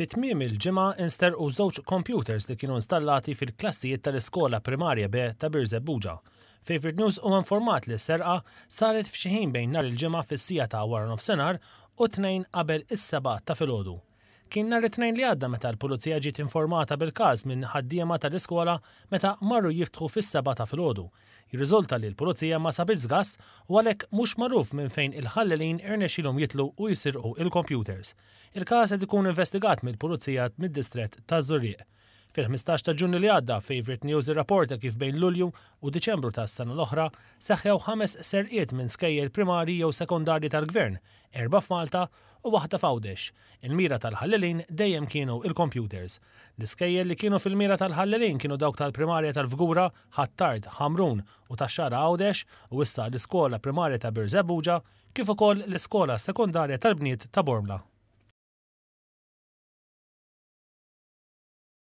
Fit-tmiem il-ġimgħa inster u żewġ computers li kienu installati fil-klassijiet tal-iskola primarja B ta' Birzebuġa. Favorite News u informat li serqa saret f'xi ħin bejn nar il-ġimgħa fis-sija ta' of Senar u tnejn qabel is-seba' ta' filgħodu kien nhar it-tnejn li għadda meta l-pulizija ġiet informata bil-każ minn ħaddiema tal-iskola meta marru jiftħu fis-seba ta' filgħodu. Jirriżulta li l-pulizija ma sabitx gas u għalhekk mhux magħruf minn fejn il-ħallelin irnexxilhom jitlu u jisirqu il-computers. Il-każ qed ikun investigat mill-pulizija mid-distrett ta' żurrieq Fil-15 ta' ġunju li għadda, Favorite News irrapporta kif bejn Lulju u Diċembru tas sena l-oħra seħħew ħames serqiet minn skejjer primari jew sekondarji tal-gvern, erba f'Malta u waħda f'Għawdex. Il-mira tal-ħallelin dejjem kienu il-computers. L-iskejjer li kienu fil-mira tal-ħallelin kienu dawk tal-primarja tal-Fgura, Ħattard, Ħamrun u tax-xara Għawdex u issa l-iskola primarja ta' Birzebuġa kif ukoll l-iskola sekondarja tal-Bniet ta' Bormla.